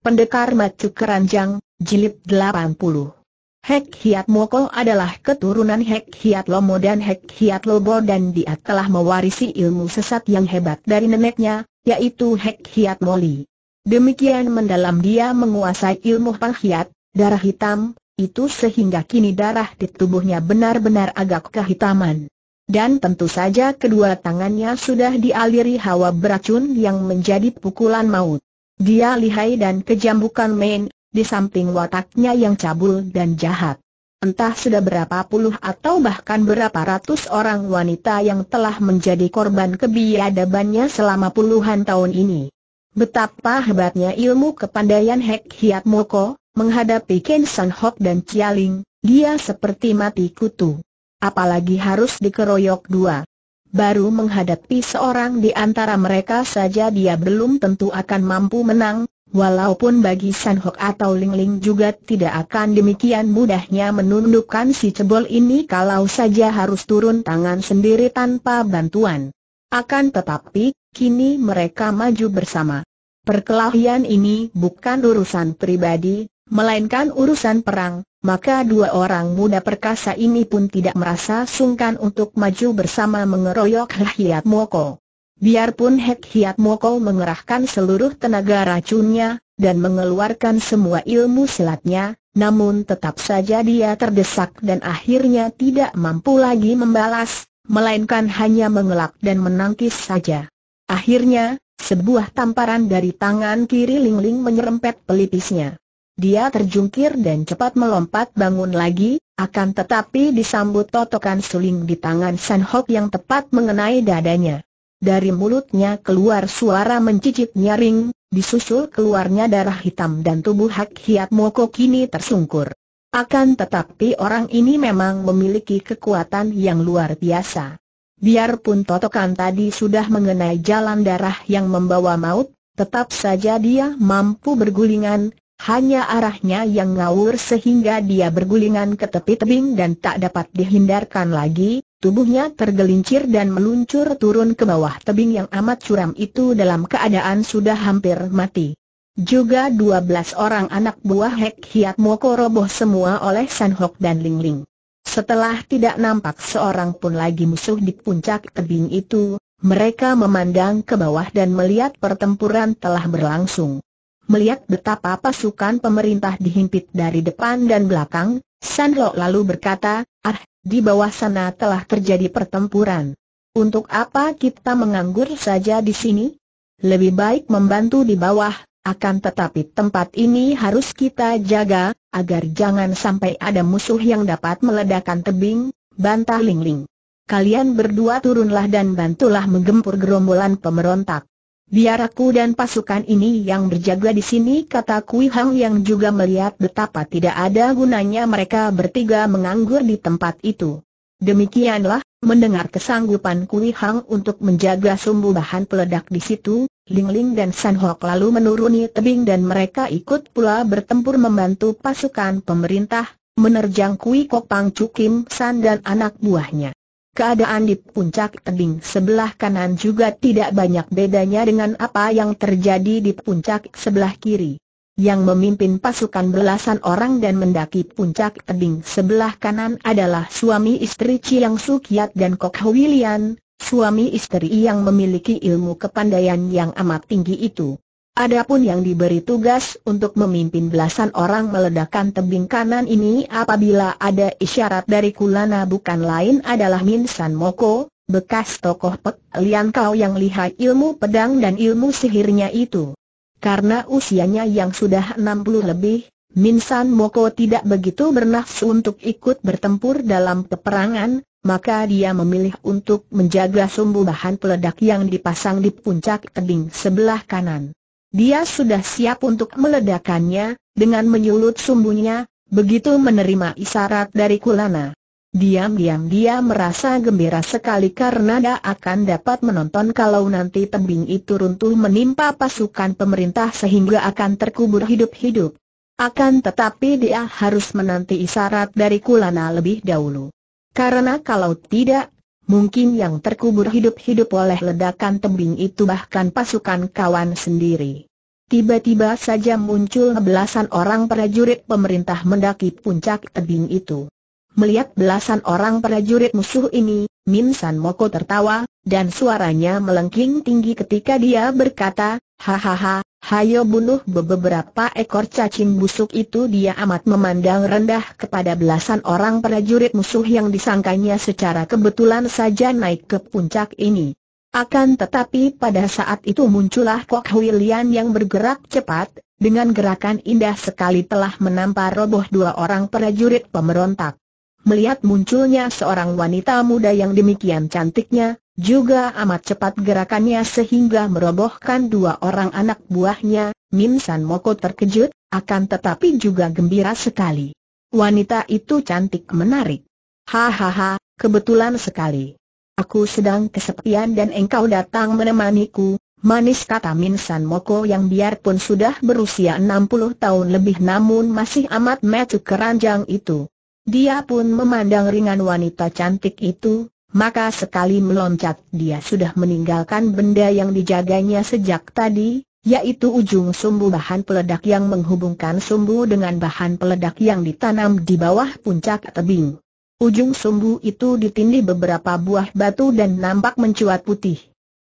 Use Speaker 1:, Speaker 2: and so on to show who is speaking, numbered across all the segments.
Speaker 1: Pendekar Macu Keranjang, Jilid 80 Hek Hiat Moko adalah keturunan Hek Hiat Lomo dan Hek Hiat Lobo dan dia telah mewarisi ilmu sesat yang hebat dari neneknya, yaitu Hek Hiat Moli. Demikian mendalam dia menguasai ilmu penghiat, darah hitam, itu sehingga kini darah di tubuhnya benar-benar agak kehitaman. Dan tentu saja kedua tangannya sudah dialiri hawa beracun yang menjadi pukulan maut. Dia lihai dan kejam bukan main, di samping wataknya yang cabul dan jahat. Entah sudah berapa puluh atau bahkan berapa ratus orang wanita yang telah menjadi korban kebiadabannya selama puluhan tahun ini. Betapa hebatnya ilmu kepandaian Hek Hiat Moko, menghadapi Ken San Hok dan Cialing, dia seperti mati kutu. Apalagi harus dikeroyok dua baru menghadapi seorang di antara mereka saja dia belum tentu akan mampu menang, walaupun bagi San Hok atau Ling Ling juga tidak akan demikian mudahnya menundukkan si cebol ini kalau saja harus turun tangan sendiri tanpa bantuan. Akan tetapi, kini mereka maju bersama. Perkelahian ini bukan urusan pribadi, melainkan urusan perang, maka dua orang muda perkasa ini pun tidak merasa sungkan untuk maju bersama mengeroyok Hiat Moko. Biarpun Hek Hiat Moko mengerahkan seluruh tenaga racunnya, dan mengeluarkan semua ilmu silatnya, namun tetap saja dia terdesak dan akhirnya tidak mampu lagi membalas, melainkan hanya mengelak dan menangkis saja. Akhirnya, sebuah tamparan dari tangan kiri Ling Ling menyerempet pelipisnya. Dia terjungkir dan cepat melompat bangun lagi, akan tetapi disambut totokan suling di tangan San Hok yang tepat mengenai dadanya. Dari mulutnya keluar suara mencicit nyaring, disusul keluarnya darah hitam dan tubuh Hak Hiat Moko kini tersungkur. Akan tetapi orang ini memang memiliki kekuatan yang luar biasa. Biarpun totokan tadi sudah mengenai jalan darah yang membawa maut, tetap saja dia mampu bergulingan, hanya arahnya yang ngawur sehingga dia bergulingan ke tepi tebing dan tak dapat dihindarkan lagi, tubuhnya tergelincir dan meluncur turun ke bawah tebing yang amat curam itu dalam keadaan sudah hampir mati. Juga dua belas orang anak buah Hek Hiat Moko roboh semua oleh San Hok dan Ling Ling. Setelah tidak nampak seorang pun lagi musuh di puncak tebing itu, mereka memandang ke bawah dan melihat pertempuran telah berlangsung. Melihat betapa pasukan pemerintah dihimpit dari depan dan belakang, San Lo lalu berkata, Ah, di bawah sana telah terjadi pertempuran. Untuk apa kita menganggur saja di sini? Lebih baik membantu di bawah, akan tetapi tempat ini harus kita jaga, agar jangan sampai ada musuh yang dapat meledakkan tebing, bantah Ling Ling. Kalian berdua turunlah dan bantulah menggempur gerombolan pemberontak. Biar aku dan pasukan ini yang berjaga di sini kata Kui Hang yang juga melihat betapa tidak ada gunanya mereka bertiga menganggur di tempat itu. Demikianlah, Mendengar kesanggupan Kui Hang untuk menjaga sumbu bahan peledak di situ, Ling Ling dan San Hok lalu menuruni tebing dan mereka ikut pula bertempur membantu pasukan pemerintah, menerjang Kui Kok Pang Chu Kim San dan anak buahnya. Keadaan di puncak tebing sebelah kanan juga tidak banyak bedanya dengan apa yang terjadi di puncak sebelah kiri yang memimpin pasukan belasan orang dan mendaki puncak tebing sebelah kanan adalah suami istri Chiang Kiat dan Kok Huilian, suami istri yang memiliki ilmu kepandaian yang amat tinggi itu. Adapun yang diberi tugas untuk memimpin belasan orang meledakkan tebing kanan ini apabila ada isyarat dari Kulana bukan lain adalah Min San Moko, bekas tokoh Pek Lian Kau yang lihai ilmu pedang dan ilmu sihirnya itu. Karena usianya yang sudah 60 lebih, Min San Moko tidak begitu bernafsu untuk ikut bertempur dalam peperangan, maka dia memilih untuk menjaga sumbu bahan peledak yang dipasang di puncak tebing sebelah kanan. Dia sudah siap untuk meledakannya, dengan menyulut sumbunya, begitu menerima isyarat dari Kulana. Diam-diam dia merasa gembira sekali karena dia akan dapat menonton kalau nanti tebing itu runtuh menimpa pasukan pemerintah sehingga akan terkubur hidup-hidup. Akan tetapi dia harus menanti isyarat dari Kulana lebih dahulu. Karena kalau tidak, mungkin yang terkubur hidup-hidup oleh ledakan tebing itu bahkan pasukan kawan sendiri. Tiba-tiba saja muncul belasan orang prajurit pemerintah mendaki puncak tebing itu. Melihat belasan orang prajurit musuh ini, Min San Moko tertawa, dan suaranya melengking tinggi ketika dia berkata, Hahaha, hayo bunuh beberapa ekor cacing busuk itu dia amat memandang rendah kepada belasan orang prajurit musuh yang disangkanya secara kebetulan saja naik ke puncak ini. Akan tetapi pada saat itu muncullah Kok Hui yang bergerak cepat, dengan gerakan indah sekali telah menampar roboh dua orang prajurit pemberontak. Melihat munculnya seorang wanita muda yang demikian cantiknya, juga amat cepat gerakannya sehingga merobohkan dua orang anak buahnya, Min San Moko terkejut, akan tetapi juga gembira sekali. Wanita itu cantik menarik. Hahaha, kebetulan sekali. Aku sedang kesepian dan engkau datang menemaniku, manis kata Min San Moko yang biarpun sudah berusia 60 tahun lebih namun masih amat mecu keranjang itu. Dia pun memandang ringan wanita cantik itu, maka sekali meloncat dia sudah meninggalkan benda yang dijaganya sejak tadi, yaitu ujung sumbu bahan peledak yang menghubungkan sumbu dengan bahan peledak yang ditanam di bawah puncak tebing. Ujung sumbu itu ditindih beberapa buah batu dan nampak mencuat putih.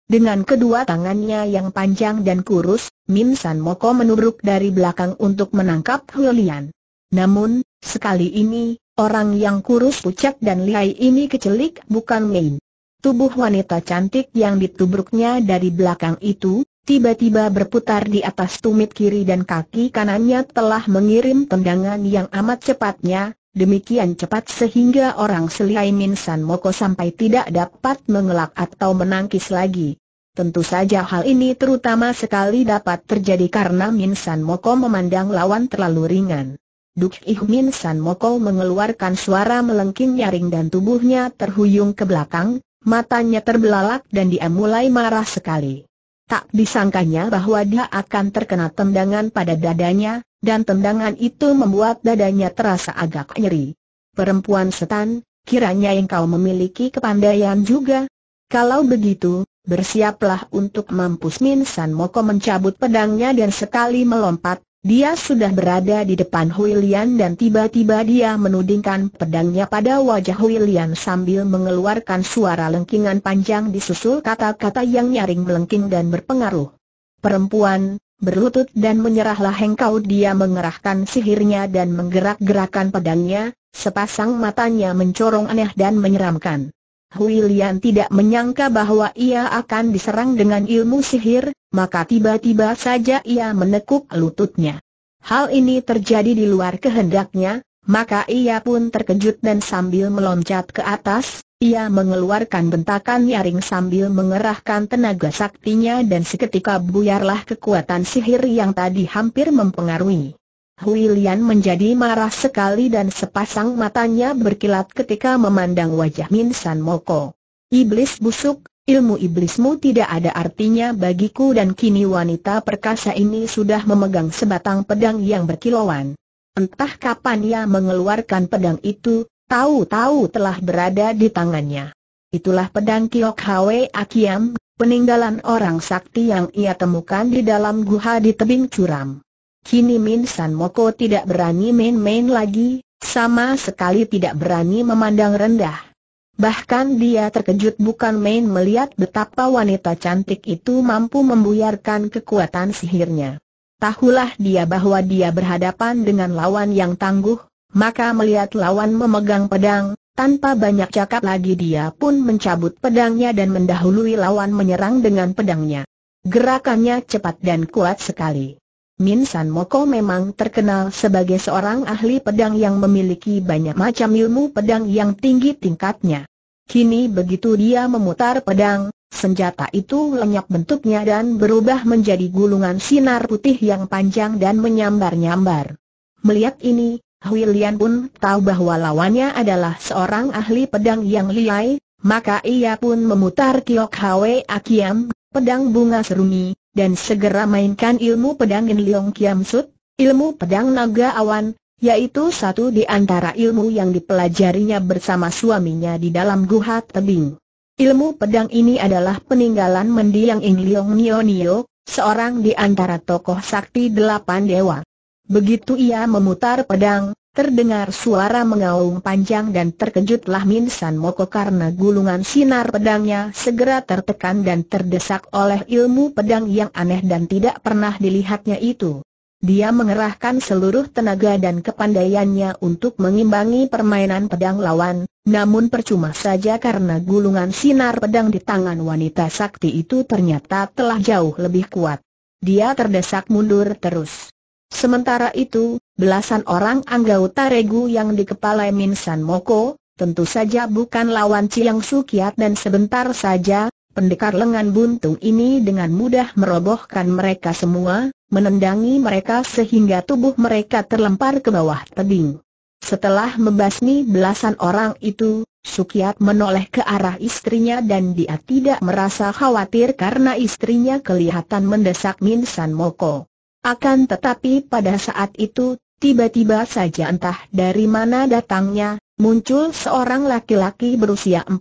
Speaker 1: Dengan kedua tangannya yang panjang dan kurus, Min San Moko menubruk dari belakang untuk menangkap Hulian. Namun, sekali ini, Orang yang kurus pucat dan lihai ini kecelik bukan main. Tubuh wanita cantik yang ditubruknya dari belakang itu, tiba-tiba berputar di atas tumit kiri dan kaki kanannya telah mengirim tendangan yang amat cepatnya, demikian cepat sehingga orang selihai Min San Moko sampai tidak dapat mengelak atau menangkis lagi. Tentu saja hal ini terutama sekali dapat terjadi karena Min San Moko memandang lawan terlalu ringan. Duk Ihmin San Moko mengeluarkan suara melengking nyaring dan tubuhnya terhuyung ke belakang, matanya terbelalak dan dia mulai marah sekali. Tak disangkanya bahwa dia akan terkena tendangan pada dadanya, dan tendangan itu membuat dadanya terasa agak nyeri. Perempuan setan, kiranya engkau memiliki kepandaian juga. Kalau begitu, bersiaplah untuk mampus Min San Moko mencabut pedangnya dan sekali melompat, dia sudah berada di depan Hui dan tiba-tiba dia menudingkan pedangnya pada wajah Hui sambil mengeluarkan suara lengkingan panjang disusul kata-kata yang nyaring melengking dan berpengaruh. Perempuan, berlutut dan menyerahlah engkau dia mengerahkan sihirnya dan menggerak gerakkan pedangnya, sepasang matanya mencorong aneh dan menyeramkan. Hui Lian tidak menyangka bahwa ia akan diserang dengan ilmu sihir, maka tiba-tiba saja ia menekuk lututnya. Hal ini terjadi di luar kehendaknya, maka ia pun terkejut dan sambil meloncat ke atas, ia mengeluarkan bentakan nyaring sambil mengerahkan tenaga saktinya dan seketika buyarlah kekuatan sihir yang tadi hampir mempengaruhi. Hui menjadi marah sekali dan sepasang matanya berkilat ketika memandang wajah Min San Moko. Iblis busuk, ilmu iblismu tidak ada artinya bagiku dan kini wanita perkasa ini sudah memegang sebatang pedang yang berkilauan. Entah kapan ia mengeluarkan pedang itu, tahu-tahu telah berada di tangannya. Itulah pedang Kiok Hwe Akiam, peninggalan orang sakti yang ia temukan di dalam guha di tebing curam. Kini Min San Moko tidak berani main-main lagi, sama sekali tidak berani memandang rendah. Bahkan dia terkejut bukan main melihat betapa wanita cantik itu mampu membuyarkan kekuatan sihirnya. Tahulah dia bahwa dia berhadapan dengan lawan yang tangguh, maka melihat lawan memegang pedang, tanpa banyak cakap lagi dia pun mencabut pedangnya dan mendahului lawan menyerang dengan pedangnya. Gerakannya cepat dan kuat sekali. Min San Moko memang terkenal sebagai seorang ahli pedang yang memiliki banyak macam ilmu pedang yang tinggi tingkatnya. Kini begitu dia memutar pedang, senjata itu lenyap bentuknya dan berubah menjadi gulungan sinar putih yang panjang dan menyambar-nyambar. Melihat ini, Hui pun tahu bahwa lawannya adalah seorang ahli pedang yang lihai, maka ia pun memutar Kiok Hwe Akiam pedang bunga serumi, dan segera mainkan ilmu pedang In Leong Kiam Sut, ilmu pedang naga awan, yaitu satu di antara ilmu yang dipelajarinya bersama suaminya di dalam guha tebing. Ilmu pedang ini adalah peninggalan mendiang In Leong Nio Nio, seorang di antara tokoh sakti delapan dewa. Begitu ia memutar pedang, Terdengar suara mengaung panjang dan terkejutlah Min San Moko karena gulungan sinar pedangnya segera tertekan dan terdesak oleh ilmu pedang yang aneh dan tidak pernah dilihatnya itu. Dia mengerahkan seluruh tenaga dan kepandaiannya untuk mengimbangi permainan pedang lawan, namun percuma saja karena gulungan sinar pedang di tangan wanita sakti itu ternyata telah jauh lebih kuat. Dia terdesak mundur terus. Sementara itu, belasan orang anggota regu yang dikepalai Min San Moko, tentu saja bukan lawan Ciang Sukiat dan sebentar saja, pendekar lengan buntung ini dengan mudah merobohkan mereka semua, menendangi mereka sehingga tubuh mereka terlempar ke bawah tebing. Setelah membasmi belasan orang itu, Sukiat menoleh ke arah istrinya dan dia tidak merasa khawatir karena istrinya kelihatan mendesak Min San Moko. Akan tetapi pada saat itu, Tiba-tiba saja entah dari mana datangnya, muncul seorang laki-laki berusia 40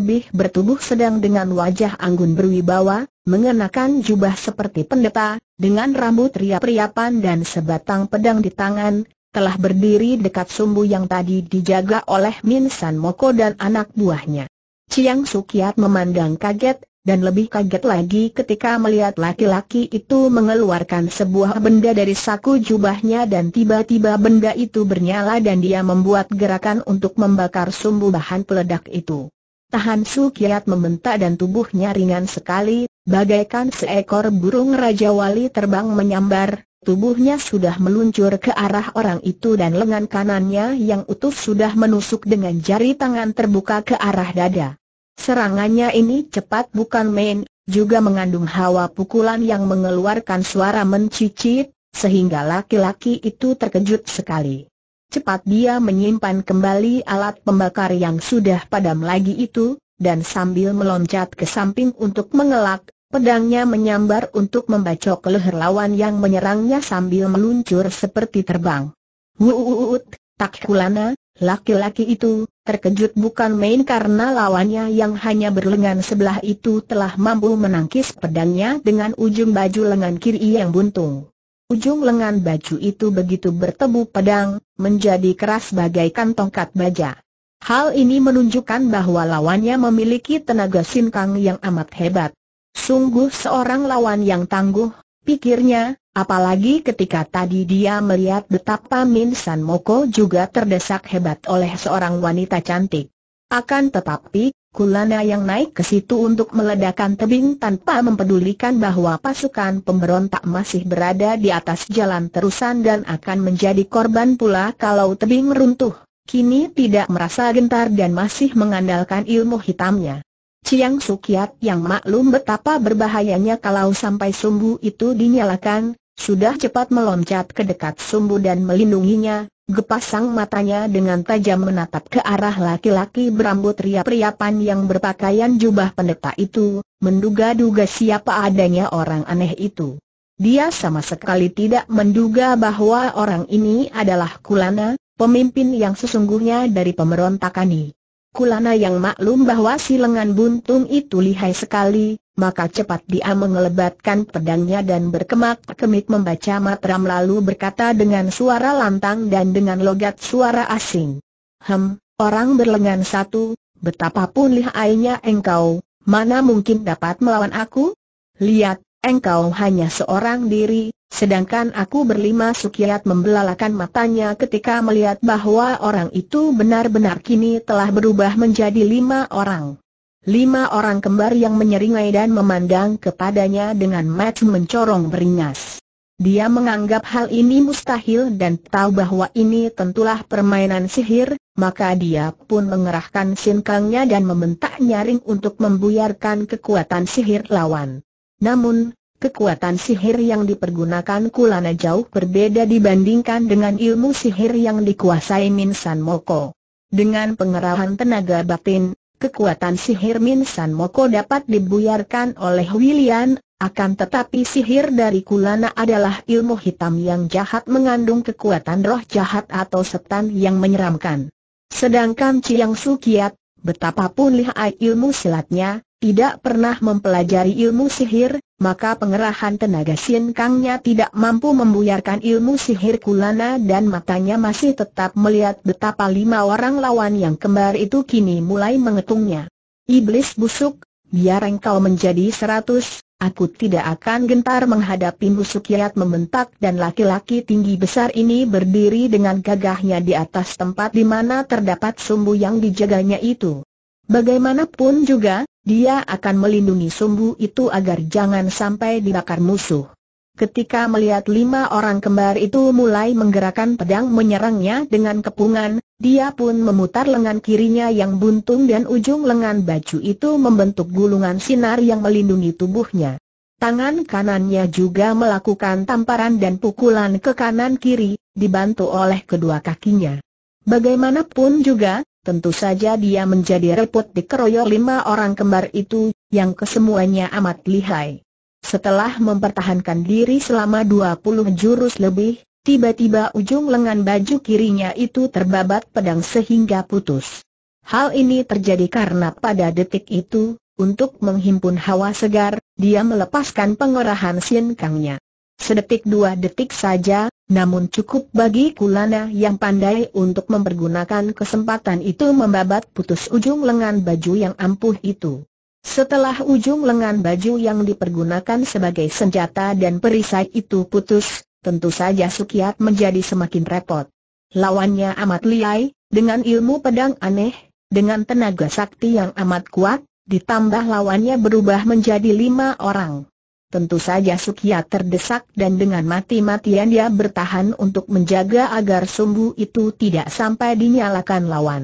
Speaker 1: lebih bertubuh sedang dengan wajah anggun berwibawa, mengenakan jubah seperti pendeta, dengan rambut riap-riapan dan sebatang pedang di tangan, telah berdiri dekat sumbu yang tadi dijaga oleh Min San Moko dan anak buahnya. Chiang Sukiat memandang kaget, dan lebih kaget lagi ketika melihat laki-laki itu mengeluarkan sebuah benda dari saku jubahnya dan tiba-tiba benda itu bernyala dan dia membuat gerakan untuk membakar sumbu bahan peledak itu. Tahan Su Kiat membentak dan tubuhnya ringan sekali, bagaikan seekor burung Raja Wali terbang menyambar, tubuhnya sudah meluncur ke arah orang itu dan lengan kanannya yang utuh sudah menusuk dengan jari tangan terbuka ke arah dada. Serangannya ini cepat bukan main, juga mengandung hawa pukulan yang mengeluarkan suara mencicit, sehingga laki-laki itu terkejut sekali. Cepat dia menyimpan kembali alat pembakar yang sudah padam lagi itu, dan sambil meloncat ke samping untuk mengelak, Pedangnya menyambar untuk membacok leher lawan yang menyerangnya sambil meluncur seperti terbang. Wuuut, tak kulana, Laki-laki itu, terkejut bukan main karena lawannya yang hanya berlengan sebelah itu telah mampu menangkis pedangnya dengan ujung baju lengan kiri yang buntung. Ujung lengan baju itu begitu bertebu pedang, menjadi keras bagaikan tongkat baja. Hal ini menunjukkan bahwa lawannya memiliki tenaga sinkang yang amat hebat. Sungguh seorang lawan yang tangguh, pikirnya, apalagi ketika tadi dia melihat betapa Min San Moko juga terdesak hebat oleh seorang wanita cantik. Akan tetapi, Kulana yang naik ke situ untuk meledakkan tebing tanpa mempedulikan bahwa pasukan pemberontak masih berada di atas jalan terusan dan akan menjadi korban pula kalau tebing runtuh, kini tidak merasa gentar dan masih mengandalkan ilmu hitamnya. Siang Sukiat yang maklum betapa berbahayanya kalau sampai sumbu itu dinyalakan, sudah cepat meloncat ke dekat sumbu dan melindunginya, gepasang matanya dengan tajam menatap ke arah laki-laki berambut riap-riapan yang berpakaian jubah pendeta itu, menduga-duga siapa adanya orang aneh itu. Dia sama sekali tidak menduga bahwa orang ini adalah Kulana, pemimpin yang sesungguhnya dari pemberontakan ini. Kulana yang maklum bahwa si lengan buntung itu lihai sekali, maka cepat dia mengelebatkan pedangnya dan berkemak-kemik membaca matram lalu berkata dengan suara lantang dan dengan logat suara asing. Hem, orang berlengan satu, betapapun lihainya engkau, mana mungkin dapat melawan aku? Lihat, engkau hanya seorang diri, Sedangkan aku berlima sukiat membelalakan matanya ketika melihat bahwa orang itu benar-benar kini telah berubah menjadi lima orang. Lima orang kembar yang menyeringai dan memandang kepadanya dengan mata mencorong beringas. Dia menganggap hal ini mustahil dan tahu bahwa ini tentulah permainan sihir, maka dia pun mengerahkan sinkangnya dan membentak nyaring untuk membuyarkan kekuatan sihir lawan. Namun, Kekuatan sihir yang dipergunakan Kulana jauh berbeda dibandingkan dengan ilmu sihir yang dikuasai Min San Moko. Dengan pengerahan tenaga batin, kekuatan sihir Min San Moko dapat dibuyarkan oleh William, akan tetapi sihir dari Kulana adalah ilmu hitam yang jahat mengandung kekuatan roh jahat atau setan yang menyeramkan. Sedangkan Chiang Sukiat, betapapun lihai ilmu silatnya, tidak pernah mempelajari ilmu sihir, maka pengerahan tenaga Sin Kangnya tidak mampu membuyarkan ilmu sihir Kulana dan matanya masih tetap melihat betapa lima orang lawan yang kembar itu kini mulai mengetungnya. Iblis busuk, biar engkau menjadi seratus, aku tidak akan gentar menghadapi busuk kiat membentak dan laki-laki tinggi besar ini berdiri dengan gagahnya di atas tempat di mana terdapat sumbu yang dijaganya itu. Bagaimanapun juga, dia akan melindungi sumbu itu agar jangan sampai dibakar musuh. Ketika melihat lima orang kembar itu mulai menggerakkan pedang menyerangnya dengan kepungan, dia pun memutar lengan kirinya yang buntung dan ujung lengan baju itu membentuk gulungan sinar yang melindungi tubuhnya. Tangan kanannya juga melakukan tamparan dan pukulan ke kanan kiri, dibantu oleh kedua kakinya. Bagaimanapun juga, Tentu saja dia menjadi repot dikeroyok lima orang kembar itu, yang kesemuanya amat lihai. Setelah mempertahankan diri selama dua puluh jurus lebih, tiba-tiba ujung lengan baju kirinya itu terbabat pedang sehingga putus. Hal ini terjadi karena pada detik itu, untuk menghimpun hawa segar, dia melepaskan pengorahan sinkangnya. Sedetik dua detik saja, namun cukup bagi Kulana yang pandai untuk mempergunakan kesempatan itu membabat putus ujung lengan baju yang ampuh itu. Setelah ujung lengan baju yang dipergunakan sebagai senjata dan perisai itu putus, tentu saja Sukiat menjadi semakin repot. Lawannya amat liai, dengan ilmu pedang aneh, dengan tenaga sakti yang amat kuat, ditambah lawannya berubah menjadi lima orang. Tentu saja Sukia terdesak dan dengan mati-matian dia bertahan untuk menjaga agar sumbu itu tidak sampai dinyalakan lawan.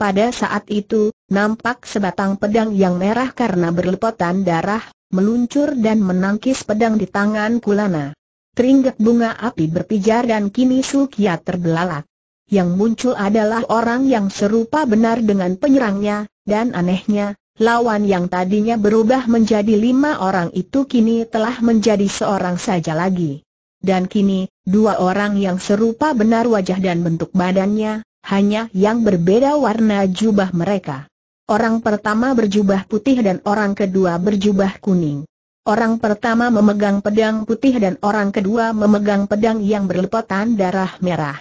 Speaker 1: Pada saat itu, nampak sebatang pedang yang merah karena berlepotan darah, meluncur dan menangkis pedang di tangan Kulana. Teringgak bunga api berpijar dan kini Sukia terbelalak. Yang muncul adalah orang yang serupa benar dengan penyerangnya, dan anehnya, lawan yang tadinya berubah menjadi lima orang itu kini telah menjadi seorang saja lagi. Dan kini, dua orang yang serupa benar wajah dan bentuk badannya, hanya yang berbeda warna jubah mereka. Orang pertama berjubah putih dan orang kedua berjubah kuning. Orang pertama memegang pedang putih dan orang kedua memegang pedang yang berlepotan darah merah.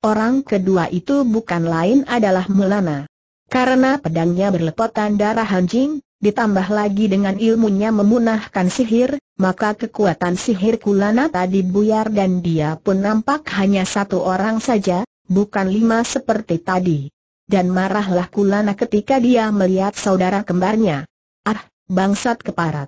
Speaker 1: Orang kedua itu bukan lain adalah Melana. Karena pedangnya berlepotan darah anjing, ditambah lagi dengan ilmunya memunahkan sihir, maka kekuatan sihir Kulana tadi buyar dan dia pun nampak hanya satu orang saja, bukan lima seperti tadi. Dan marahlah Kulana ketika dia melihat saudara kembarnya. Ah, bangsat keparat.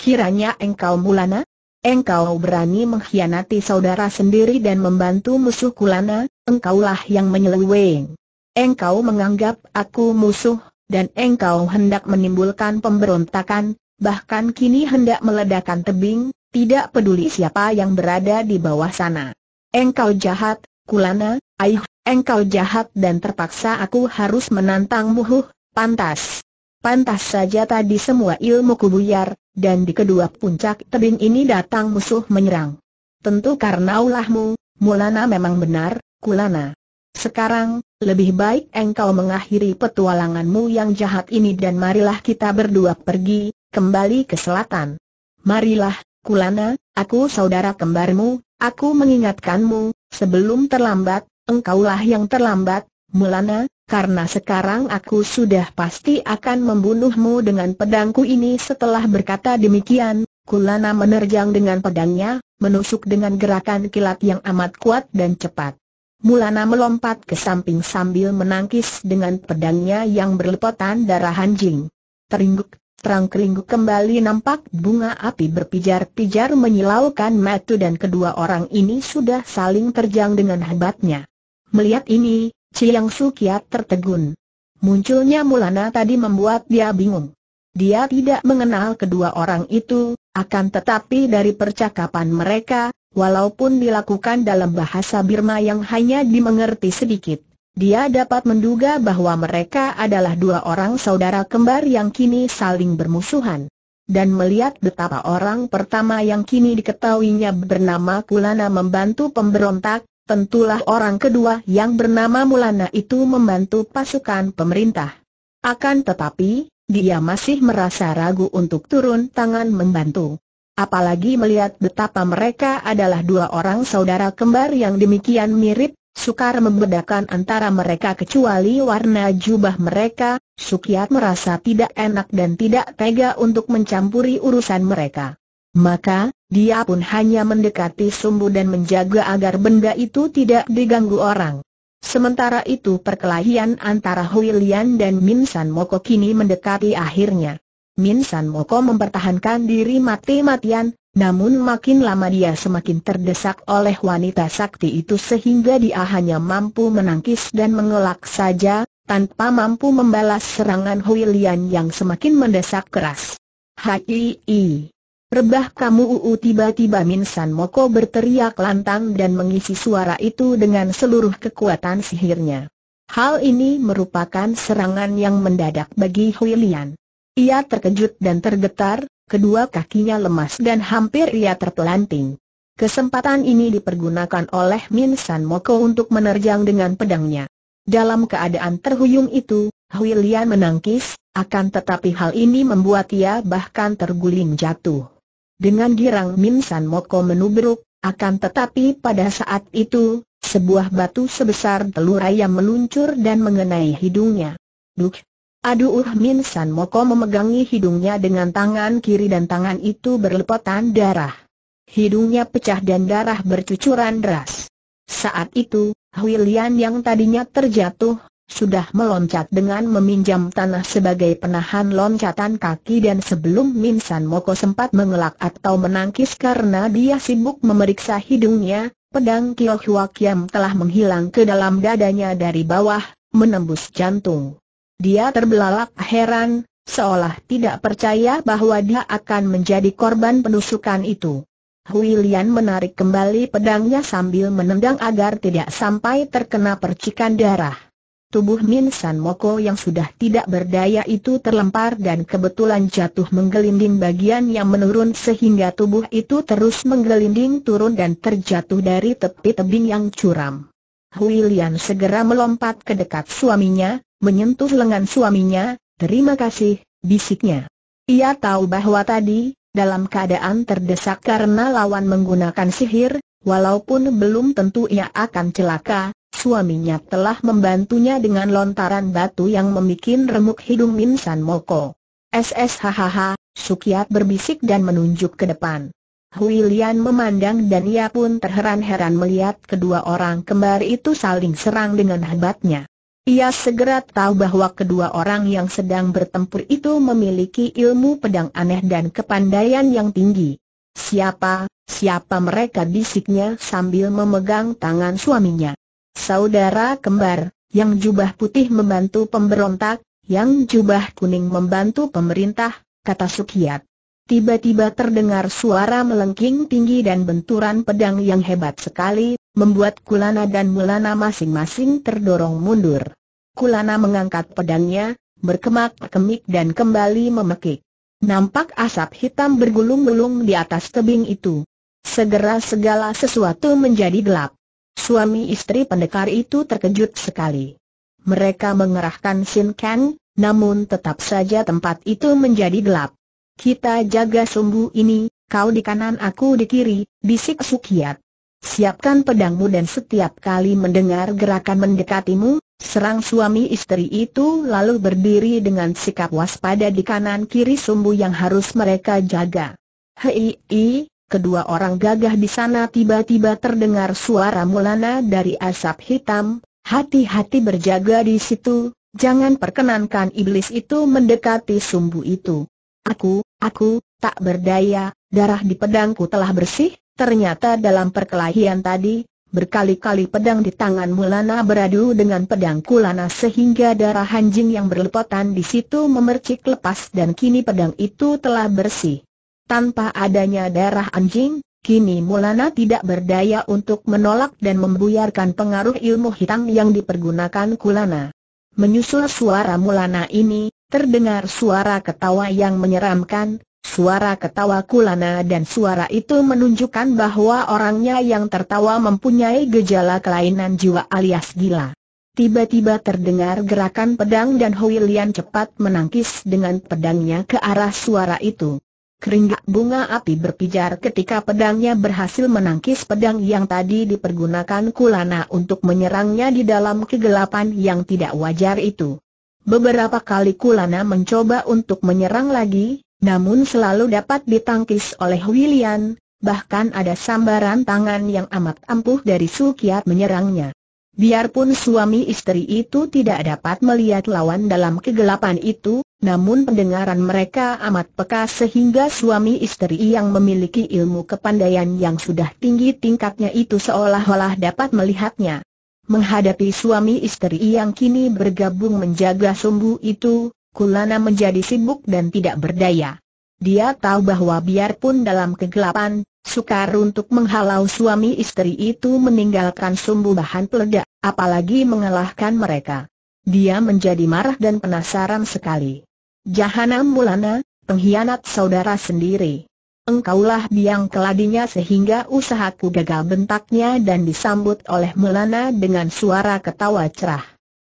Speaker 1: Kiranya engkau Mulana? Engkau berani mengkhianati saudara sendiri dan membantu musuh Kulana, engkaulah yang menyeleweng engkau menganggap aku musuh, dan engkau hendak menimbulkan pemberontakan, bahkan kini hendak meledakkan tebing, tidak peduli siapa yang berada di bawah sana. Engkau jahat, Kulana, ayuh, engkau jahat dan terpaksa aku harus menantangmu huh, pantas. Pantas saja tadi semua ilmu kubuyar, dan di kedua puncak tebing ini datang musuh menyerang. Tentu karena ulahmu, Mulana memang benar, Kulana. Sekarang, lebih baik engkau mengakhiri petualanganmu yang jahat ini dan marilah kita berdua pergi, kembali ke selatan. Marilah, Kulana, aku saudara kembarmu, aku mengingatkanmu, sebelum terlambat, engkaulah yang terlambat, Mulana, karena sekarang aku sudah pasti akan membunuhmu dengan pedangku ini setelah berkata demikian, Kulana menerjang dengan pedangnya, menusuk dengan gerakan kilat yang amat kuat dan cepat. Mulana melompat ke samping sambil menangkis dengan pedangnya yang berlepotan darah anjing. Teringguk, terang keringguk kembali nampak bunga api berpijar-pijar menyilaukan metu dan kedua orang ini sudah saling terjang dengan hebatnya. Melihat ini, Ciyang Su Kiat tertegun. Munculnya Mulana tadi membuat dia bingung. Dia tidak mengenal kedua orang itu, akan tetapi dari percakapan mereka, walaupun dilakukan dalam bahasa Birma yang hanya dimengerti sedikit. Dia dapat menduga bahwa mereka adalah dua orang saudara kembar yang kini saling bermusuhan. Dan melihat betapa orang pertama yang kini diketahuinya bernama Kulana membantu pemberontak, tentulah orang kedua yang bernama Mulana itu membantu pasukan pemerintah. Akan tetapi, dia masih merasa ragu untuk turun tangan membantu apalagi melihat betapa mereka adalah dua orang saudara kembar yang demikian mirip, sukar membedakan antara mereka kecuali warna jubah mereka, Sukiat merasa tidak enak dan tidak tega untuk mencampuri urusan mereka. Maka, dia pun hanya mendekati sumbu dan menjaga agar benda itu tidak diganggu orang. Sementara itu perkelahian antara Huilian dan Minsan San Moko kini mendekati akhirnya. Min San Moko mempertahankan diri mati-matian, namun makin lama dia semakin terdesak oleh wanita sakti itu sehingga dia hanya mampu menangkis dan mengelak saja, tanpa mampu membalas serangan Hui Lian yang semakin mendesak keras. Hai Rebah kamu uu tiba-tiba Min San Moko berteriak lantang dan mengisi suara itu dengan seluruh kekuatan sihirnya. Hal ini merupakan serangan yang mendadak bagi Hui Lian. Ia terkejut dan tergetar, kedua kakinya lemas dan hampir ia terpelanting. Kesempatan ini dipergunakan oleh Min San Moko untuk menerjang dengan pedangnya. Dalam keadaan terhuyung itu, Hui Lian menangkis, akan tetapi hal ini membuat ia bahkan terguling jatuh. Dengan girang Min San Moko menubruk, akan tetapi pada saat itu, sebuah batu sebesar telur ayam meluncur dan mengenai hidungnya. Duk, Aduh uh, Min San Moko memegangi hidungnya dengan tangan kiri dan tangan itu berlepotan darah. Hidungnya pecah dan darah bercucuran deras. Saat itu, Hui yang tadinya terjatuh, sudah meloncat dengan meminjam tanah sebagai penahan loncatan kaki dan sebelum Min San Moko sempat mengelak atau menangkis karena dia sibuk memeriksa hidungnya, pedang Kio Kiam telah menghilang ke dalam dadanya dari bawah, menembus jantung. Dia terbelalak heran, seolah tidak percaya bahwa dia akan menjadi korban penusukan itu. William menarik kembali pedangnya sambil menendang agar tidak sampai terkena percikan darah. Tubuh Min San Moko yang sudah tidak berdaya itu terlempar dan kebetulan jatuh menggelinding bagian yang menurun sehingga tubuh itu terus menggelinding turun dan terjatuh dari tepi tebing yang curam. William segera melompat ke dekat suaminya, menyentuh lengan suaminya, terima kasih, bisiknya. Ia tahu bahwa tadi, dalam keadaan terdesak karena lawan menggunakan sihir, walaupun belum tentu ia akan celaka, suaminya telah membantunya dengan lontaran batu yang memikin remuk hidung Min San Moko. SSHHH, Sukiat berbisik dan menunjuk ke depan. Hui memandang dan ia pun terheran-heran melihat kedua orang kembar itu saling serang dengan hebatnya. Ia segera tahu bahwa kedua orang yang sedang bertempur itu memiliki ilmu pedang aneh dan kepandaian yang tinggi. Siapa, siapa mereka bisiknya sambil memegang tangan suaminya. Saudara kembar, yang jubah putih membantu pemberontak, yang jubah kuning membantu pemerintah, kata Sukiat. Tiba-tiba terdengar suara melengking tinggi dan benturan pedang yang hebat sekali, membuat Kulana dan Mulana masing-masing terdorong mundur. Kulana mengangkat pedangnya, berkemak-kemik dan kembali memekik. Nampak asap hitam bergulung-gulung di atas tebing itu. Segera segala sesuatu menjadi gelap. Suami istri pendekar itu terkejut sekali. Mereka mengerahkan Sin Kang, namun tetap saja tempat itu menjadi gelap. Kita jaga sumbu ini, kau di kanan aku di kiri, bisik Sukiat. Siapkan pedangmu dan setiap kali mendengar gerakan mendekatimu, Serang suami istri itu lalu berdiri dengan sikap waspada di kanan kiri sumbu yang harus mereka jaga. Hei, kedua orang gagah di sana tiba-tiba terdengar suara mulana dari asap hitam, hati-hati berjaga di situ, jangan perkenankan iblis itu mendekati sumbu itu. Aku, aku, tak berdaya, darah di pedangku telah bersih, ternyata dalam perkelahian tadi, Berkali-kali pedang di tangan Mulana beradu dengan pedang Kulana sehingga darah anjing yang berlepotan di situ memercik lepas dan kini pedang itu telah bersih. Tanpa adanya darah anjing, kini Mulana tidak berdaya untuk menolak dan membuyarkan pengaruh ilmu hitam yang dipergunakan Kulana. Menyusul suara Mulana ini, terdengar suara ketawa yang menyeramkan, Suara ketawa Kulana dan suara itu menunjukkan bahwa orangnya yang tertawa mempunyai gejala kelainan jiwa alias gila. Tiba-tiba terdengar gerakan pedang dan Hui cepat menangkis dengan pedangnya ke arah suara itu. Keringgak bunga api berpijar ketika pedangnya berhasil menangkis pedang yang tadi dipergunakan Kulana untuk menyerangnya di dalam kegelapan yang tidak wajar itu. Beberapa kali Kulana mencoba untuk menyerang lagi, namun selalu dapat ditangkis oleh William, bahkan ada sambaran tangan yang amat ampuh dari Sukiat menyerangnya. Biarpun suami istri itu tidak dapat melihat lawan dalam kegelapan itu, namun pendengaran mereka amat peka sehingga suami istri yang memiliki ilmu kepandaian yang sudah tinggi tingkatnya itu seolah-olah dapat melihatnya. Menghadapi suami istri yang kini bergabung menjaga sumbu itu, Kulana menjadi sibuk dan tidak berdaya. Dia tahu bahwa biarpun dalam kegelapan, sukar untuk menghalau suami istri itu meninggalkan sumbu bahan peledak, apalagi mengalahkan mereka. Dia menjadi marah dan penasaran sekali. Jahanam Mulana, pengkhianat saudara sendiri. Engkaulah biang keladinya sehingga usahaku gagal bentaknya dan disambut oleh Mulana dengan suara ketawa cerah.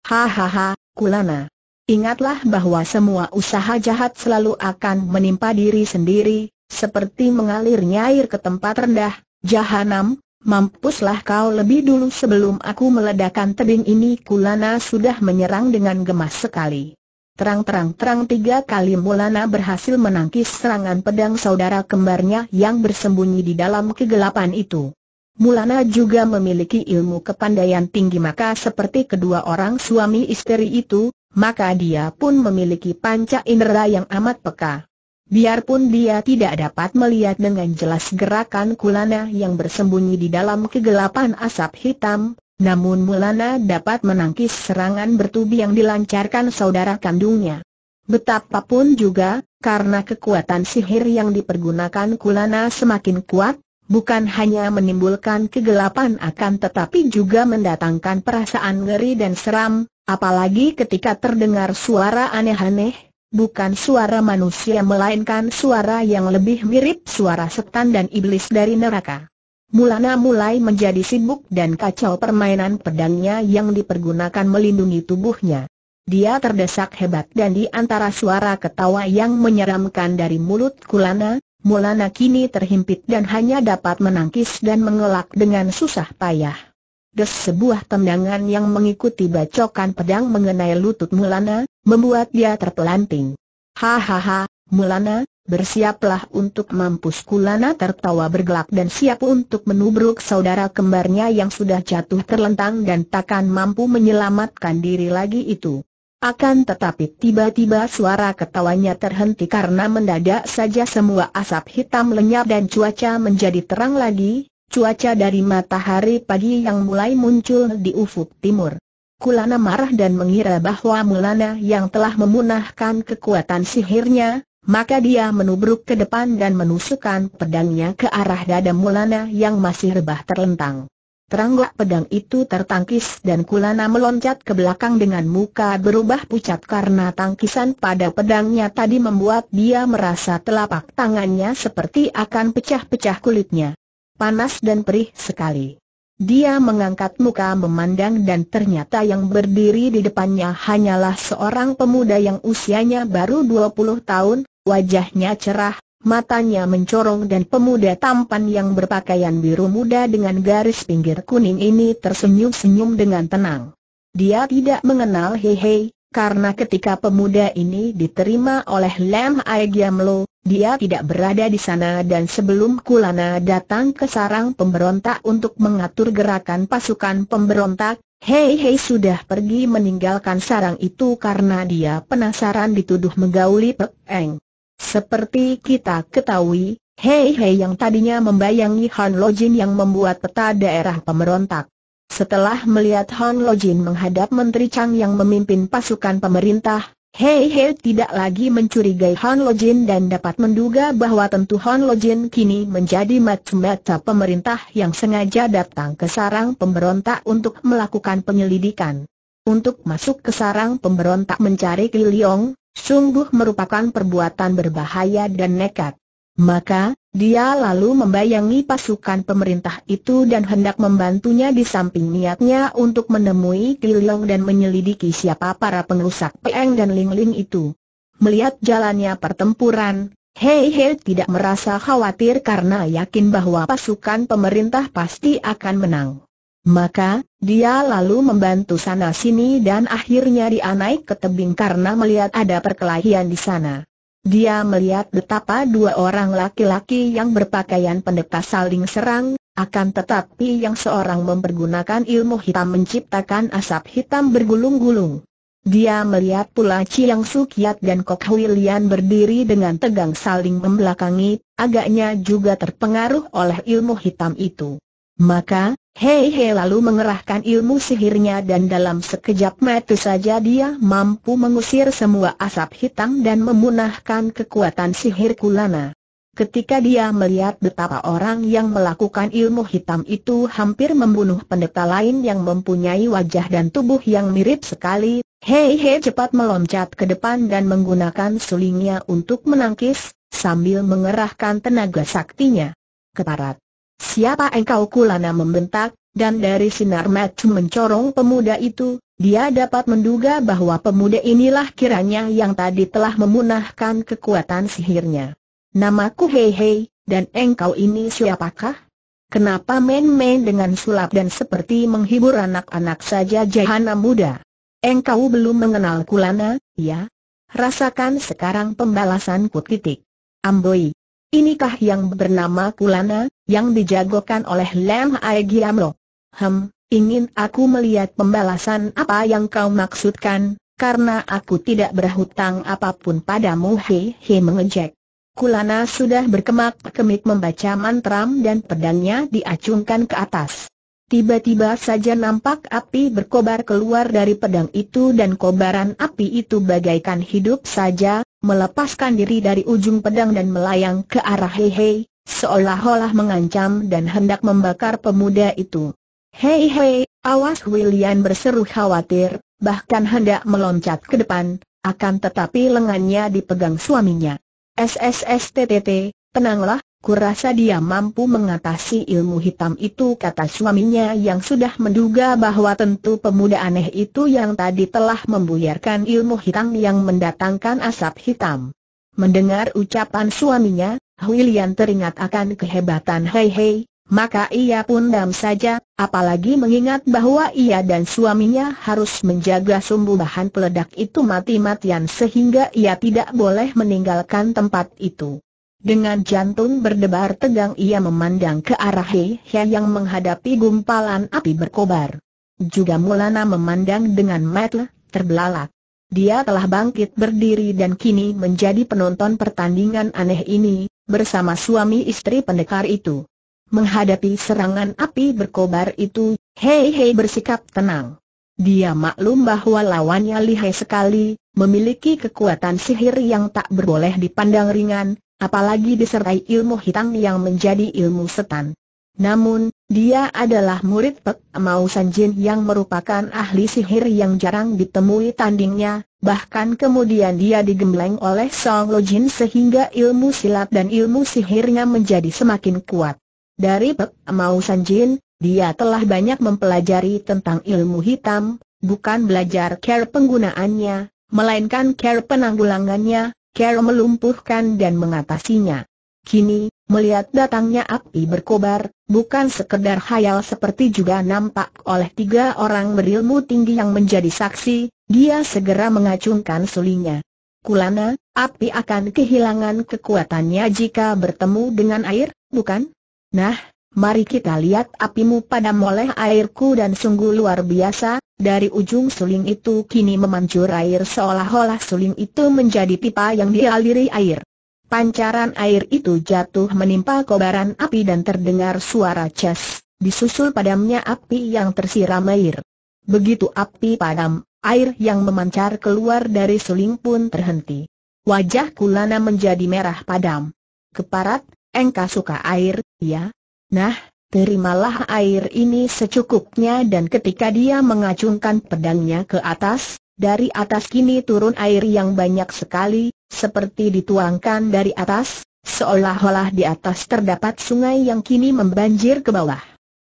Speaker 1: Hahaha, Kulana. Ingatlah bahwa semua usaha jahat selalu akan menimpa diri sendiri, seperti mengalirnya air ke tempat rendah, jahanam, mampuslah kau lebih dulu sebelum aku meledakkan tebing ini Kulana sudah menyerang dengan gemas sekali. Terang-terang-terang tiga kali Mulana berhasil menangkis serangan pedang saudara kembarnya yang bersembunyi di dalam kegelapan itu. Mulana juga memiliki ilmu kepandaian tinggi maka seperti kedua orang suami istri itu, maka dia pun memiliki panca indera yang amat peka. Biarpun dia tidak dapat melihat dengan jelas gerakan Kulana yang bersembunyi di dalam kegelapan asap hitam, namun Mulana dapat menangkis serangan bertubi yang dilancarkan saudara kandungnya. Betapapun juga, karena kekuatan sihir yang dipergunakan Kulana semakin kuat, bukan hanya menimbulkan kegelapan akan tetapi juga mendatangkan perasaan ngeri dan seram, Apalagi ketika terdengar suara aneh-aneh, bukan suara manusia melainkan suara yang lebih mirip suara setan dan iblis dari neraka. Mulana mulai menjadi sibuk dan kacau permainan pedangnya yang dipergunakan melindungi tubuhnya. Dia terdesak hebat dan di antara suara ketawa yang menyeramkan dari mulut Kulana, Mulana kini terhimpit dan hanya dapat menangkis dan mengelak dengan susah payah des sebuah tendangan yang mengikuti bacokan pedang mengenai lutut Mulana, membuat dia terpelanting. Hahaha, Mulana, bersiaplah untuk mampus Kulana tertawa bergelak dan siap untuk menubruk saudara kembarnya yang sudah jatuh terlentang dan takkan mampu menyelamatkan diri lagi itu. Akan tetapi tiba-tiba suara ketawanya terhenti karena mendadak saja semua asap hitam lenyap dan cuaca menjadi terang lagi, cuaca dari matahari pagi yang mulai muncul di ufuk timur. Kulana marah dan mengira bahwa Mulana yang telah memunahkan kekuatan sihirnya, maka dia menubruk ke depan dan menusukkan pedangnya ke arah dada Mulana yang masih rebah terlentang. Teranggak pedang itu tertangkis dan Kulana meloncat ke belakang dengan muka berubah pucat karena tangkisan pada pedangnya tadi membuat dia merasa telapak tangannya seperti akan pecah-pecah kulitnya panas dan perih sekali. Dia mengangkat muka memandang dan ternyata yang berdiri di depannya hanyalah seorang pemuda yang usianya baru 20 tahun, wajahnya cerah, matanya mencorong dan pemuda tampan yang berpakaian biru muda dengan garis pinggir kuning ini tersenyum-senyum dengan tenang. Dia tidak mengenal Hei Hei, karena ketika pemuda ini diterima oleh Lam Aigiamlo, dia tidak berada di sana dan sebelum Kulana datang ke sarang pemberontak untuk mengatur gerakan pasukan pemberontak, Hei Hei sudah pergi meninggalkan sarang itu karena dia penasaran dituduh menggauli Pek Eng. Seperti kita ketahui, Hei Hei yang tadinya membayangi Han Lojin yang membuat peta daerah pemberontak. Setelah melihat Hon Lo menghadap Menteri Chang yang memimpin pasukan pemerintah, Hei Hei tidak lagi mencurigai Hon Lo dan dapat menduga bahwa tentu Hon Lo kini menjadi mata-mata pemerintah yang sengaja datang ke sarang pemberontak untuk melakukan penyelidikan. Untuk masuk ke sarang pemberontak mencari Kiliong, sungguh merupakan perbuatan berbahaya dan nekat. Maka, dia lalu membayangi pasukan pemerintah itu dan hendak membantunya di samping niatnya untuk menemui Tiliong dan menyelidiki siapa para pengrusak Peng dan Ling Ling itu. Melihat jalannya pertempuran, Hei Hei tidak merasa khawatir karena yakin bahwa pasukan pemerintah pasti akan menang. Maka, dia lalu membantu sana-sini dan akhirnya dia naik ke tebing karena melihat ada perkelahian di sana. Dia melihat betapa dua orang laki-laki yang berpakaian pendeta saling serang, akan tetapi yang seorang mempergunakan ilmu hitam menciptakan asap hitam bergulung-gulung. Dia melihat pula Chiang Sukiat dan Kok Hui Lian berdiri dengan tegang saling membelakangi, agaknya juga terpengaruh oleh ilmu hitam itu. Maka, Hei Hei lalu mengerahkan ilmu sihirnya dan dalam sekejap mata saja dia mampu mengusir semua asap hitam dan memunahkan kekuatan sihir Kulana. Ketika dia melihat betapa orang yang melakukan ilmu hitam itu hampir membunuh pendeta lain yang mempunyai wajah dan tubuh yang mirip sekali, Hei Hei cepat meloncat ke depan dan menggunakan sulingnya untuk menangkis, sambil mengerahkan tenaga saktinya. Keparat. Siapa engkau Kulana membentak, dan dari sinar mata mencorong pemuda itu, dia dapat menduga bahwa pemuda inilah kiranya yang tadi telah memunahkan kekuatan sihirnya. Namaku Hei Hei, dan engkau ini siapakah? Kenapa main-main dengan sulap dan seperti menghibur anak-anak saja jahana muda? Engkau belum mengenal Kulana, ya? Rasakan sekarang pembalasanku titik. Amboi. Inikah yang bernama Kulana, yang dijagokan oleh Lam Aegyamlo. Hem, ingin aku melihat pembalasan apa yang kau maksudkan, karena aku tidak berhutang apapun padamu hei, mengejek. Kulana sudah berkemak-kemik membaca mantra dan pedangnya diacungkan ke atas. Tiba-tiba saja nampak api berkobar keluar dari pedang itu dan kobaran api itu bagaikan hidup saja, melepaskan diri dari ujung pedang dan melayang ke arah hei seolah-olah mengancam dan hendak membakar pemuda itu. Hei hei, awas William berseru khawatir, bahkan hendak meloncat ke depan, akan tetapi lengannya dipegang suaminya. SSSTTT, tenanglah, kurasa dia mampu mengatasi ilmu hitam itu kata suaminya yang sudah menduga bahwa tentu pemuda aneh itu yang tadi telah membuyarkan ilmu hitam yang mendatangkan asap hitam. Mendengar ucapan suaminya, Huilian teringat akan kehebatan Hei Hei, maka ia pun dam saja, apalagi mengingat bahwa ia dan suaminya harus menjaga sumbu bahan peledak itu mati-matian sehingga ia tidak boleh meninggalkan tempat itu. Dengan jantung berdebar tegang ia memandang ke arah Hei Hei yang menghadapi gumpalan api berkobar. Juga Mulana memandang dengan mata terbelalak. Dia telah bangkit berdiri dan kini menjadi penonton pertandingan aneh ini, bersama suami istri pendekar itu. Menghadapi serangan api berkobar itu, Hei Hei bersikap tenang. Dia maklum bahwa lawannya lihai sekali, memiliki kekuatan sihir yang tak berboleh dipandang ringan, apalagi disertai ilmu hitam yang menjadi ilmu setan. Namun, dia adalah murid Pek Mausan Jin yang merupakan ahli sihir yang jarang ditemui tandingnya, Bahkan kemudian dia digembleng oleh Song Lo Jin sehingga ilmu silat dan ilmu sihirnya menjadi semakin kuat. Dari Pek Mau San Jin, dia telah banyak mempelajari tentang ilmu hitam, bukan belajar care penggunaannya, melainkan care penanggulangannya, care melumpuhkan dan mengatasinya. Kini, Melihat datangnya api berkobar, bukan sekedar hayal seperti juga nampak oleh tiga orang berilmu tinggi yang menjadi saksi, dia segera mengacungkan sulinya. Kulana, api akan kehilangan kekuatannya jika bertemu dengan air, bukan? Nah, mari kita lihat apimu pada moleh airku dan sungguh luar biasa, dari ujung suling itu kini memancur air seolah-olah suling itu menjadi pipa yang dialiri air. Pancaran air itu jatuh menimpa kobaran api dan terdengar suara ces, disusul padamnya api yang tersiram air. Begitu api padam, air yang memancar keluar dari seling pun terhenti. Wajah Kulana menjadi merah padam. Keparat, Engka suka air, ya? Nah, terimalah air ini secukupnya dan ketika dia mengacungkan pedangnya ke atas, dari atas kini turun air yang banyak sekali, seperti dituangkan dari atas, seolah-olah di atas terdapat sungai yang kini membanjir ke bawah.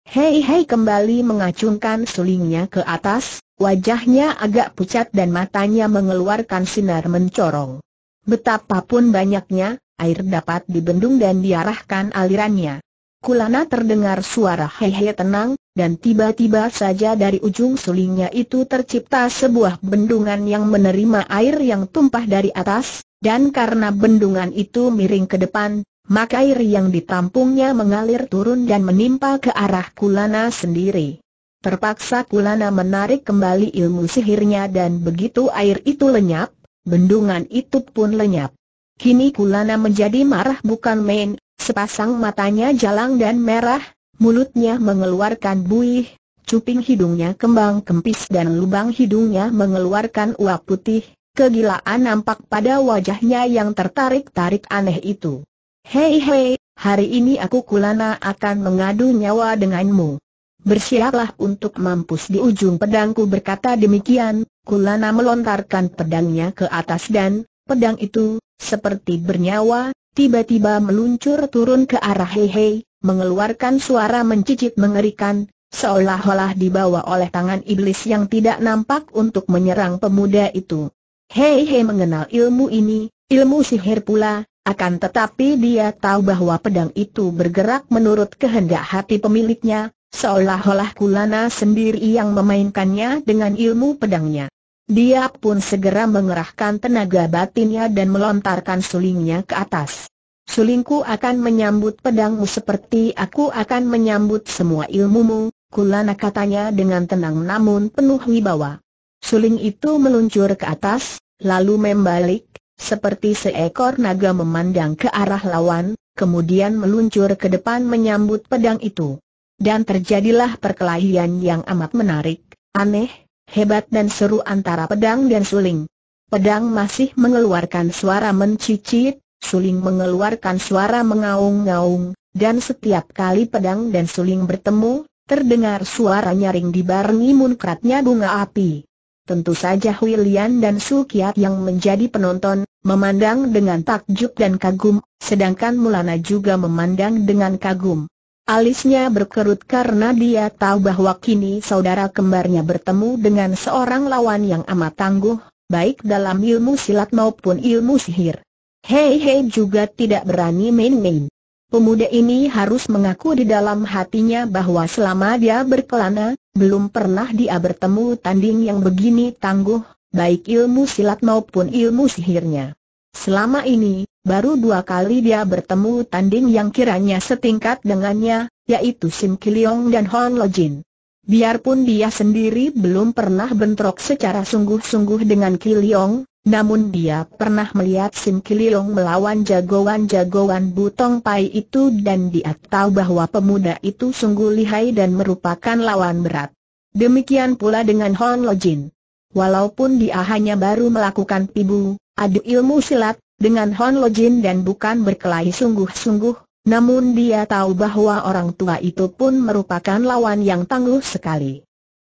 Speaker 1: Hei Hei kembali mengacungkan sulingnya ke atas, wajahnya agak pucat dan matanya mengeluarkan sinar mencorong. Betapapun banyaknya, air dapat dibendung dan diarahkan alirannya. Kulana terdengar suara hei hei tenang, dan tiba-tiba saja dari ujung sulingnya itu tercipta sebuah bendungan yang menerima air yang tumpah dari atas, dan karena bendungan itu miring ke depan, maka air yang ditampungnya mengalir turun dan menimpa ke arah Kulana sendiri. Terpaksa Kulana menarik kembali ilmu sihirnya dan begitu air itu lenyap, bendungan itu pun lenyap. Kini Kulana menjadi marah bukan main, sepasang matanya jalang dan merah, mulutnya mengeluarkan buih, cuping hidungnya kembang kempis dan lubang hidungnya mengeluarkan uap putih, Kegilaan nampak pada wajahnya yang tertarik-tarik aneh itu. Hei hei, hari ini aku kulana akan mengadu nyawa denganmu. Bersiaplah untuk mampus di ujung pedangku berkata demikian, kulana melontarkan pedangnya ke atas dan, pedang itu, seperti bernyawa, tiba-tiba meluncur turun ke arah hei hei, mengeluarkan suara mencicit mengerikan, seolah-olah dibawa oleh tangan iblis yang tidak nampak untuk menyerang pemuda itu. Hei Hei mengenal ilmu ini, ilmu sihir pula, akan tetapi dia tahu bahwa pedang itu bergerak menurut kehendak hati pemiliknya, seolah-olah Kulana sendiri yang memainkannya dengan ilmu pedangnya. Dia pun segera mengerahkan tenaga batinnya dan melontarkan sulingnya ke atas. Sulingku akan menyambut pedangmu seperti aku akan menyambut semua ilmumu, Kulana katanya dengan tenang namun penuh wibawa. Suling itu meluncur ke atas, lalu membalik, seperti seekor naga memandang ke arah lawan, kemudian meluncur ke depan menyambut pedang itu. Dan terjadilah perkelahian yang amat menarik, aneh, hebat dan seru antara pedang dan suling. Pedang masih mengeluarkan suara mencicit, suling mengeluarkan suara mengaung-ngaung, dan setiap kali pedang dan suling bertemu, terdengar suara nyaring dibarengi munkratnya bunga api. Tentu saja Huilian dan Sukiat yang menjadi penonton, memandang dengan takjub dan kagum, sedangkan Mulana juga memandang dengan kagum. Alisnya berkerut karena dia tahu bahwa kini saudara kembarnya bertemu dengan seorang lawan yang amat tangguh, baik dalam ilmu silat maupun ilmu sihir. Hei Hei juga tidak berani main-main. Pemuda ini harus mengaku di dalam hatinya bahwa selama dia berkelana, belum pernah dia bertemu tanding yang begini tangguh, baik ilmu silat maupun ilmu sihirnya. Selama ini, baru dua kali dia bertemu tanding yang kiranya setingkat dengannya, yaitu Sim Kiliong dan Hon Lojin. Biarpun dia sendiri belum pernah bentrok secara sungguh-sungguh dengan Kiliong, namun dia pernah melihat Sim Kililong melawan jagoan-jagoan Butong Pai itu dan dia tahu bahwa pemuda itu sungguh lihai dan merupakan lawan berat. Demikian pula dengan Hon Lo Jin. Walaupun dia hanya baru melakukan pibu, adu ilmu silat, dengan Hon Lo Jin dan bukan berkelahi sungguh-sungguh, namun dia tahu bahwa orang tua itu pun merupakan lawan yang tangguh sekali.